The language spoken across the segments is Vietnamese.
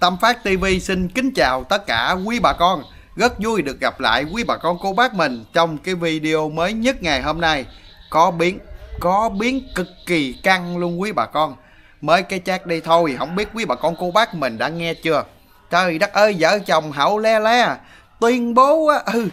Tâm Phát TV xin kính chào tất cả quý bà con. Rất vui được gặp lại quý bà con cô bác mình trong cái video mới nhất ngày hôm nay. Có biến, có biến cực kỳ căng luôn quý bà con. Mới cái chat đi thôi, không biết quý bà con cô bác mình đã nghe chưa? Trời đất ơi, vợ chồng hậu le le, à. tuyên bố á, ừ,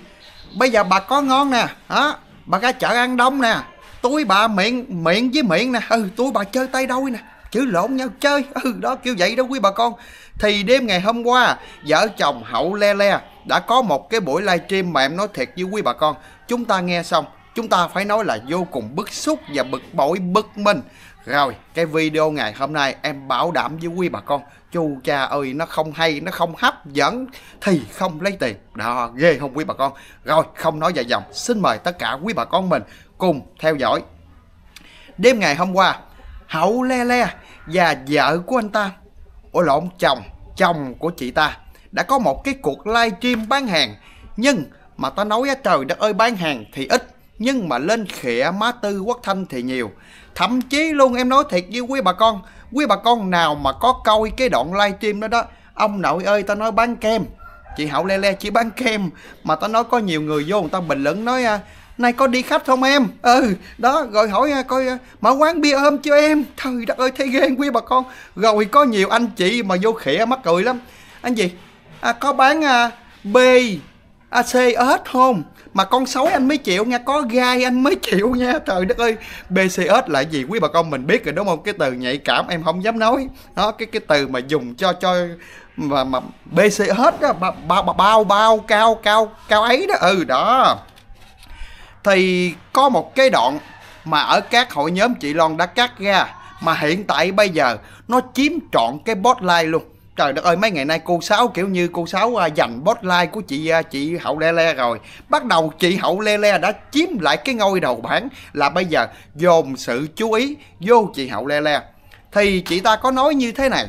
bây giờ bà có ngon nè, đó, bà ra chợ ăn đông nè, túi bà miệng, miệng với miệng nè, ừ, túi bà chơi tay đôi nè, chứ lộn nhau chơi ừ đó kêu vậy đó quý bà con thì đêm ngày hôm qua vợ chồng hậu le le đã có một cái buổi livestream mà em nói thiệt với quý bà con chúng ta nghe xong chúng ta phải nói là vô cùng bức xúc và bực bội bực mình rồi cái video ngày hôm nay em bảo đảm với quý bà con chu cha ơi nó không hay nó không hấp dẫn thì không lấy tiền đó ghê không quý bà con rồi không nói dài dòng xin mời tất cả quý bà con mình cùng theo dõi đêm ngày hôm qua hậu le le và vợ của anh ta ôi lộn chồng chồng của chị ta đã có một cái cuộc live stream bán hàng nhưng mà ta nói á trời đất ơi bán hàng thì ít nhưng mà lên khịa má tư quốc thanh thì nhiều thậm chí luôn em nói thiệt với quý bà con quý bà con nào mà có coi cái đoạn live stream đó đó ông nội ơi ta nói bán kem chị hậu le le chỉ bán kem mà ta nói có nhiều người vô người ta bình luận nói à, nay có đi khách không em ừ đó rồi hỏi à, coi à, mở quán bia ôm cho em trời đất ơi thấy ghê quý bà con rồi có nhiều anh chị mà vô khỉa mắc cười lắm anh gì à, có bán à, b à, c ớt à, không mà con sói anh mới chịu nha có gai anh mới chịu nha trời đất ơi bcs là gì quý bà con mình biết rồi đúng không cái từ nhạy cảm em không dám nói đó cái cái từ mà dùng cho cho mà mà bcs đó bao bao bao cao cao cao ấy đó ừ đó thì có một cái đoạn mà ở các hội nhóm chị Loan đã cắt ra mà hiện tại bây giờ nó chiếm trọn cái botline luôn trời đất ơi mấy ngày nay cô sáu kiểu như cô sáu à, giành botline của chị à, chị hậu le le rồi bắt đầu chị hậu le le đã chiếm lại cái ngôi đầu bảng là bây giờ dồn sự chú ý vô chị hậu le le thì chị ta có nói như thế này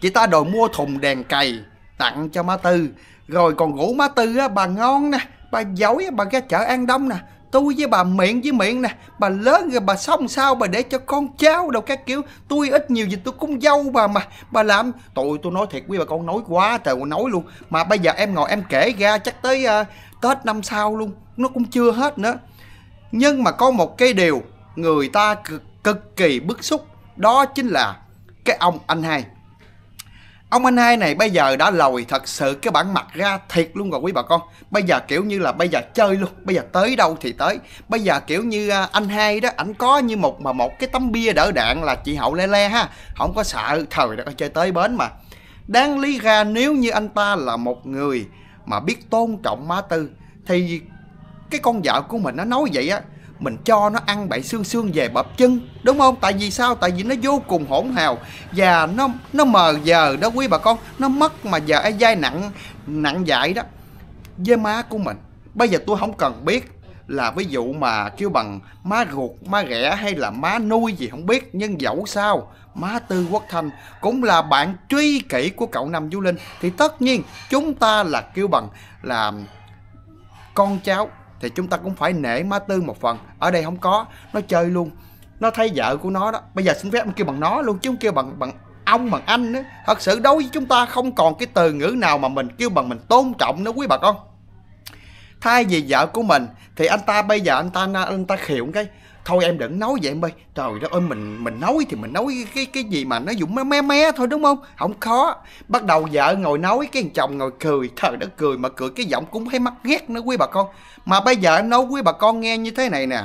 chị ta đòi mua thùng đèn cày tặng cho má tư rồi còn ngủ má tư á, bà ngon nè bà giỏi bà ra chợ An Đông nè tôi với bà miệng với miệng nè bà lớn rồi bà xong sao bà để cho con cháu đâu các kiểu tôi ít nhiều gì tôi cũng dâu bà mà bà làm tội tôi nói thiệt quý bà con nói quá trời nói luôn mà bây giờ em ngồi em kể ra chắc tới uh, tết năm sau luôn nó cũng chưa hết nữa nhưng mà có một cái điều người ta cực, cực kỳ bức xúc đó chính là cái ông anh hai Ông anh hai này bây giờ đã lòi thật sự cái bản mặt ra thiệt luôn rồi quý bà con. Bây giờ kiểu như là bây giờ chơi luôn, bây giờ tới đâu thì tới. Bây giờ kiểu như à, anh hai đó, ảnh có như một mà một cái tấm bia đỡ đạn là chị Hậu le le ha. Không có sợ, thời đã chơi tới bến mà. Đáng lý ra nếu như anh ta là một người mà biết tôn trọng má tư thì cái con vợ của mình nó nói vậy á mình cho nó ăn bảy xương xương về bập chân đúng không tại vì sao tại vì nó vô cùng hỗn hào và nó nó mờ giờ đó quý bà con nó mất mà giờ ai dai nặng nặng dại đó với má của mình bây giờ tôi không cần biết là ví dụ mà kêu bằng má ruột má ghẻ hay là má nuôi gì không biết nhưng dẫu sao má tư quốc thanh cũng là bạn truy kỷ của cậu năm du linh thì tất nhiên chúng ta là kêu bằng là con cháu thì chúng ta cũng phải nể má tư một phần ở đây không có nó chơi luôn nó thấy vợ của nó đó bây giờ xin phép kêu bằng nó luôn chứ không kêu bằng bằng ông bằng anh nữa thật sự đối với chúng ta không còn cái từ ngữ nào mà mình kêu bằng mình tôn trọng nữa quý bà con thay vì vợ của mình thì anh ta bây giờ anh ta anh ta hiểu cái thôi em đừng nói vậy em ơi trời đất ơi mình mình nói thì mình nói cái cái gì mà nó dũng mé mé mé thôi đúng không không khó bắt đầu vợ ngồi nói cái chồng ngồi cười trời đất cười mà cười cái giọng cũng thấy mắc ghét nữa quý bà con mà bây giờ em nói quý bà con nghe như thế này nè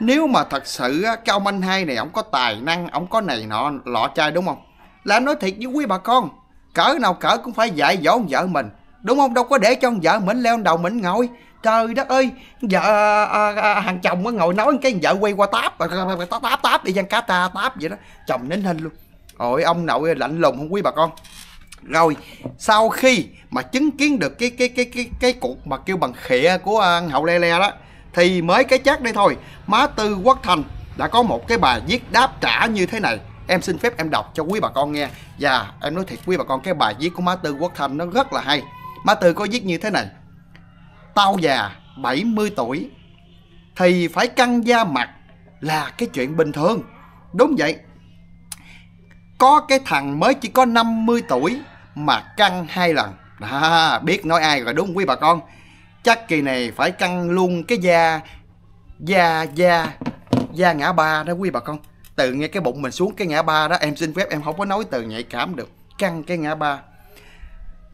nếu mà thật sự cái ông anh hai này ông có tài năng ông có này nọ lọ trai đúng không là em nói thiệt với quý bà con cỡ nào cỡ cũng phải dạy dỗ ông vợ mình đúng không đâu có để cho ông vợ mình leo đầu mình ngồi trời đất ơi vợ à, à, à hàng chồng có ngồi nói cái vợ quay qua táp táp táp táp đi gian cá ta táp vậy đó chồng nín hình luôn ôi ông nội lạnh lùng không quý bà con rồi sau khi mà chứng kiến được cái cái cái cái cái cuộc mà kêu bằng khịa của à, anh hậu le le đó thì mới cái chát đây thôi má tư quốc thành đã có một cái bài viết đáp trả như thế này em xin phép em đọc cho quý bà con nghe và em nói thiệt quý bà con cái bài viết của má tư quốc thành nó rất là hay má tư có viết như thế này tao già 70 tuổi thì phải căng da mặt là cái chuyện bình thường. Đúng vậy. Có cái thằng mới chỉ có 50 tuổi mà căng hai lần. À, biết nói ai rồi đúng quý bà con. Chắc kỳ này phải căng luôn cái da da da da ngã ba đó quý bà con. Từ nghe cái bụng mình xuống cái ngã ba đó em xin phép em không có nói từ nhạy cảm được. Căng cái ngã ba.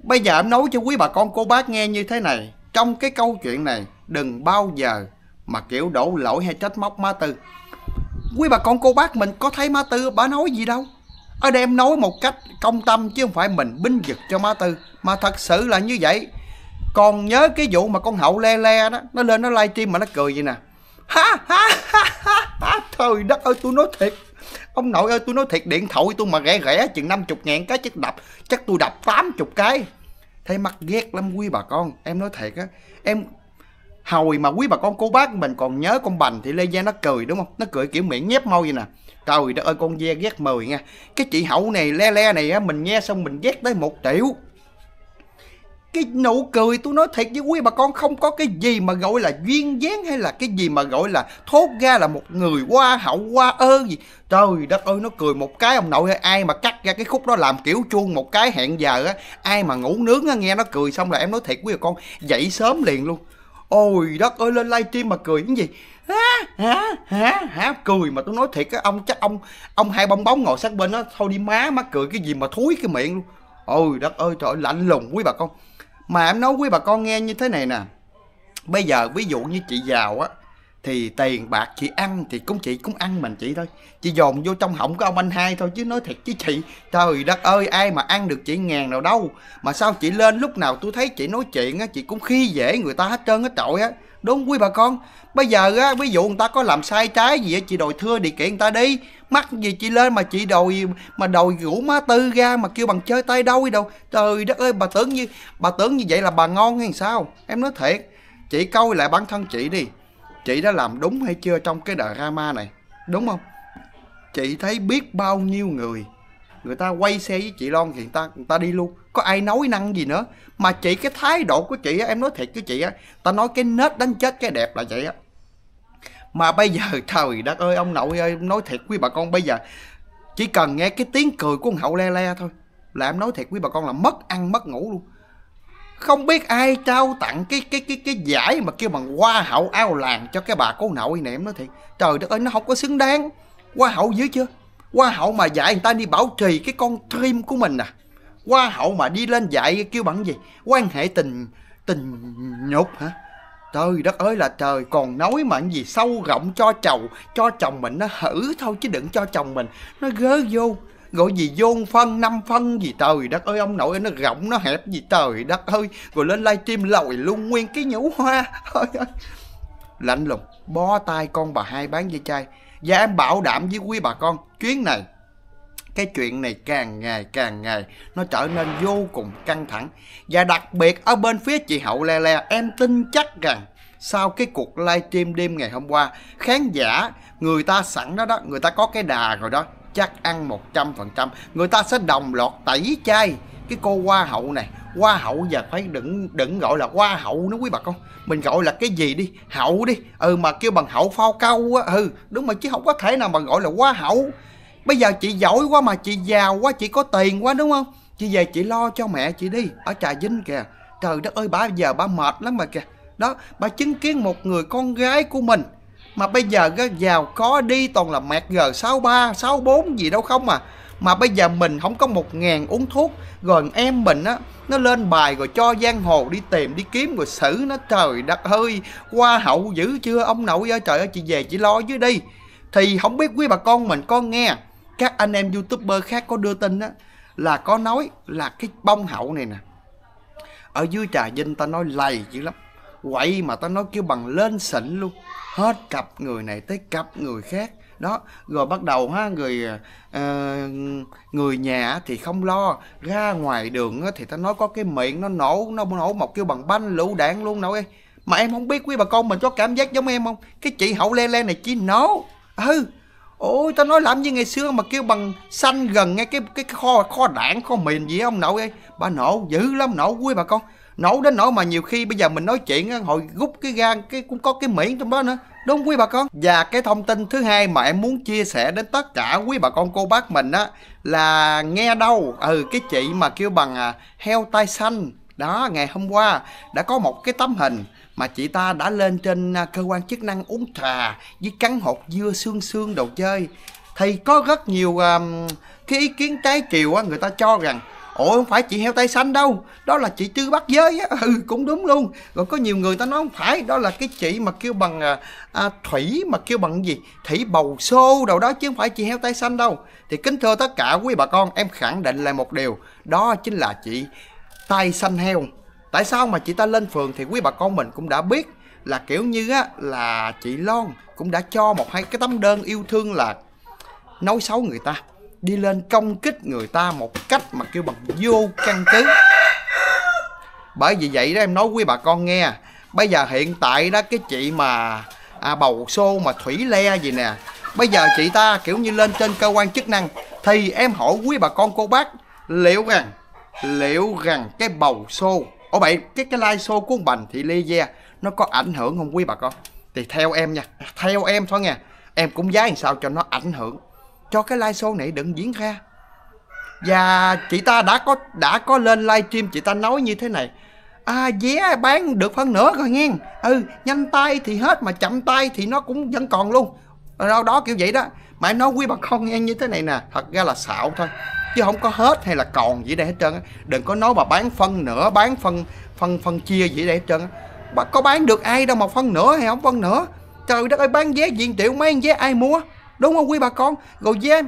Bây giờ em nói cho quý bà con cô bác nghe như thế này trong cái câu chuyện này đừng bao giờ mà kiểu đổ lỗi hay trách móc má tư quý bà con cô bác mình có thấy má tư bà nói gì đâu ở đây em nói một cách công tâm chứ không phải mình binh vực cho má tư mà thật sự là như vậy còn nhớ cái vụ mà con hậu le le đó nó lên nó livestream mà nó cười vậy nè ha ha ha ha, ha. trời đất ơi tôi nói thiệt ông nội ơi tôi nói thiệt điện thoại tôi mà rẻ rẻ chừng chục ngàn cái chắc đập chắc tôi đập tám chục cái thấy mặt ghét lắm quý bà con em nói thiệt á em hồi mà quý bà con cô bác mình còn nhớ con bành thì lê gia nó cười đúng không nó cười kiểu miệng nhép môi vậy nè trời đất ơi con ve ghét mười nha cái chị hậu này le le này á mình nghe xong mình ghét tới một triệu cái nụ cười tôi nói thiệt với quý bà con không có cái gì mà gọi là duyên dáng hay là cái gì mà gọi là thốt ra là một người hoa hậu hoa ơn gì trời đất ơi nó cười một cái ông nội ơi ai mà cắt ra cái khúc đó làm kiểu chuông một cái hẹn giờ á ai mà ngủ nướng á nghe nó cười xong là em nói thiệt quý bà con dậy sớm liền luôn ôi đất ơi lên livestream mà cười cái gì hả hả hả hả cười mà tôi nói thiệt á ông chắc ông ông hai bong bóng ngồi sát bên đó thôi đi má má cười cái gì mà thúi cái miệng luôn ôi đất ơi trời lạnh lùng quý bà con mà em nói với bà con nghe như thế này nè bây giờ ví dụ như chị giàu á thì tiền bạc chị ăn thì cũng chị cũng ăn mình chị thôi chị dồn vô trong họng của ông anh hai thôi chứ nói thiệt chứ chị trời đất ơi ai mà ăn được chị ngàn nào đâu mà sao chị lên lúc nào tôi thấy chị nói chuyện á chị cũng khi dễ người ta hết trơn á trội á đúng quý bà con bây giờ á ví dụ người ta có làm sai trái gì á chị đòi thưa đi kiện người ta đi mắc gì chị lên mà chị đòi mà đòi rủ má tư ra mà kêu bằng chơi tay đâu đi đâu trời đất ơi bà tưởng như bà tưởng như vậy là bà ngon hay sao em nói thiệt chị coi lại bản thân chị đi chị đã làm đúng hay chưa trong cái drama này đúng không chị thấy biết bao nhiêu người người ta quay xe với chị Loan thì người ta người ta đi luôn có ai nói năng gì nữa mà chị cái thái độ của chị em nói thiệt với chị á ta nói cái nết đánh chết cái đẹp là vậy á mà bây giờ trời đất ơi ông nội ơi nói thiệt quý bà con bây giờ chỉ cần nghe cái tiếng cười của ông hậu le le thôi là em nói thiệt quý bà con là mất ăn mất ngủ luôn không biết ai trao tặng cái cái cái cái giải mà kêu bằng hoa hậu ao làng cho cái bà cô nội niệm nó thì trời đất ơi nó không có xứng đáng hoa hậu dữ chưa hoa hậu mà dạy người ta đi bảo trì cái con trim của mình à hoa hậu mà đi lên dạy kêu bằng gì quan hệ tình tình nhục hả trời đất ơi là trời còn nói mà cái gì sâu rộng cho chồng cho chồng mình nó hử thôi chứ đừng cho chồng mình nó gớ vô gọi gì vô phân năm phân gì trời đất ơi ông nội nó rộng nó hẹp gì trời đất ơi rồi lên livestream lòi luôn nguyên cái nhũ hoa lạnh lùng bó tay con bà hai bán dây chai và dạ, em bảo đảm với quý bà con chuyến này cái chuyện này càng ngày càng ngày nó trở nên vô cùng căng thẳng và đặc biệt ở bên phía chị hậu le le em tin chắc rằng sau cái cuộc livestream đêm ngày hôm qua khán giả người ta sẵn đó đó người ta có cái đà rồi đó chắc ăn 100% người ta sẽ đồng loạt tẩy chay cái cô hoa hậu này hoa hậu giờ phải đừng đừng gọi là hoa hậu nữa quý bà con mình gọi là cái gì đi hậu đi ừ mà kêu bằng hậu phao câu á ừ đúng mà chứ không có thể nào mà gọi là hoa hậu bây giờ chị giỏi quá mà chị giàu quá chị có tiền quá đúng không chị về chị lo cho mẹ chị đi ở trà vinh kìa trời đất ơi bà giờ bà mệt lắm mà kìa đó bà chứng kiến một người con gái của mình mà bây giờ cái giàu có đi toàn là mẹt G63, 64 gì đâu không à Mà bây giờ mình không có một ngàn uống thuốc Rồi em mình á Nó lên bài rồi cho giang hồ đi tìm đi kiếm rồi xử nó trời đất hơi Qua hậu dữ chưa ông nội ơi trời ơi chị về chị lo dưới đi Thì không biết quý bà con mình có nghe Các anh em youtuber khác có đưa tin á Là có nói là cái bông hậu này nè Ở dưới trà vinh ta nói lầy dữ lắm quậy mà tao nói kêu bằng lên xỉn luôn hết cặp người này tới cặp người khác đó rồi bắt đầu ha người uh, người nhà thì không lo ra ngoài đường thì tao nói có cái miệng nó nổ nó nổ một kêu bằng banh lựu đạn luôn nội mà em không biết quý bà con mình có cảm giác giống em không cái chị hậu le le này chỉ nổ ừ ôi tao nói làm như ngày xưa mà kêu bằng xanh gần ngay cái cái kho kho đạn kho mìn gì không nội ơi bà nổ dữ lắm nổ quý bà con nổ đến nỗi mà nhiều khi bây giờ mình nói chuyện hồi rút cái gan cái cũng có cái miệng trong đó nữa đúng không, quý bà con và cái thông tin thứ hai mà em muốn chia sẻ đến tất cả quý bà con cô bác mình á là nghe đâu ừ cái chị mà kêu bằng à, heo tai xanh đó ngày hôm qua đã có một cái tấm hình mà chị ta đã lên trên à, cơ quan chức năng uống trà với cắn hột dưa xương xương đồ chơi thì có rất nhiều um, cái ý kiến trái chiều á người ta cho rằng ôi không phải chị heo tay xanh đâu đó là chị tư bắc giới á ừ cũng đúng luôn rồi có nhiều người ta nói không phải đó là cái chị mà kêu bằng à, à thủy mà kêu bằng gì thủy bầu xô đâu đó chứ không phải chị heo tay xanh đâu thì kính thưa tất cả quý bà con em khẳng định lại một điều đó chính là chị tay xanh heo tại sao mà chị ta lên phường thì quý bà con mình cũng đã biết là kiểu như á là chị lon cũng đã cho một hai cái tấm đơn yêu thương là nói xấu người ta đi lên công kích người ta một cách mà kêu bằng vô căn cứ bởi vì vậy đó em nói quý bà con nghe bây giờ hiện tại đó cái chị mà à, bầu xô mà thủy le gì nè bây giờ chị ta kiểu như lên trên cơ quan chức năng thì em hỏi quý bà con cô bác liệu rằng liệu rằng cái bầu xô ủa vậy cái cái live show của bành thị ly yeah, nó có ảnh hưởng không quý bà con thì theo em nha theo em thôi nha em cũng giá làm sao cho nó ảnh hưởng cho cái live show này đừng diễn ra và chị ta đã có đã có lên livestream chị ta nói như thế này à vé bán được phân nửa rồi nghe ừ nhanh tay thì hết mà chậm tay thì nó cũng vẫn còn luôn đâu đó kiểu vậy đó mà nói quý bà con nghe như thế này nè thật ra là xạo thôi chứ không có hết hay là còn gì đây hết trơn đừng có nói bà bán phân nửa bán phân phân phân chia gì đây hết trơn bà có bán được ai đâu mà phân nửa hay không phân nửa trời đất ơi bán vé diện triệu mấy vé ai mua đúng không quý bà con rồi dê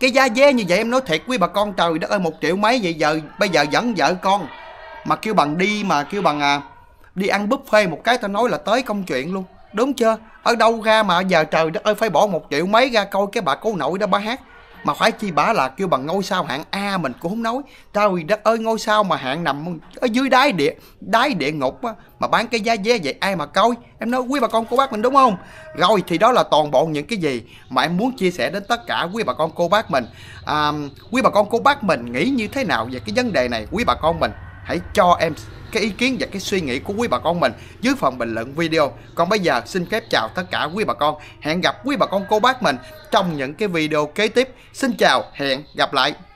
cái da dê như vậy em nói thiệt quý bà con trời đất ơi một triệu mấy vậy giờ bây giờ dẫn vợ con mà kêu bằng đi mà kêu bằng à đi ăn buffet một cái tao nói là tới công chuyện luôn đúng chưa ở đâu ra mà giờ trời đất ơi phải bỏ một triệu mấy ra coi cái bà cố nội đó bà hát mà phải chi bả là kêu bằng ngôi sao hạng A mình cũng không nói trời đất ơi ngôi sao mà hạng nằm ở dưới đáy địa đáy địa ngục á, mà bán cái giá vé vậy ai mà coi em nói quý bà con cô bác mình đúng không rồi thì đó là toàn bộ những cái gì mà em muốn chia sẻ đến tất cả quý bà con cô bác mình à, quý bà con cô bác mình nghĩ như thế nào về cái vấn đề này quý bà con mình hãy cho em cái ý kiến và cái suy nghĩ của quý bà con mình dưới phần bình luận video. Còn bây giờ xin phép chào tất cả quý bà con. Hẹn gặp quý bà con cô bác mình trong những cái video kế tiếp. Xin chào, hẹn gặp lại.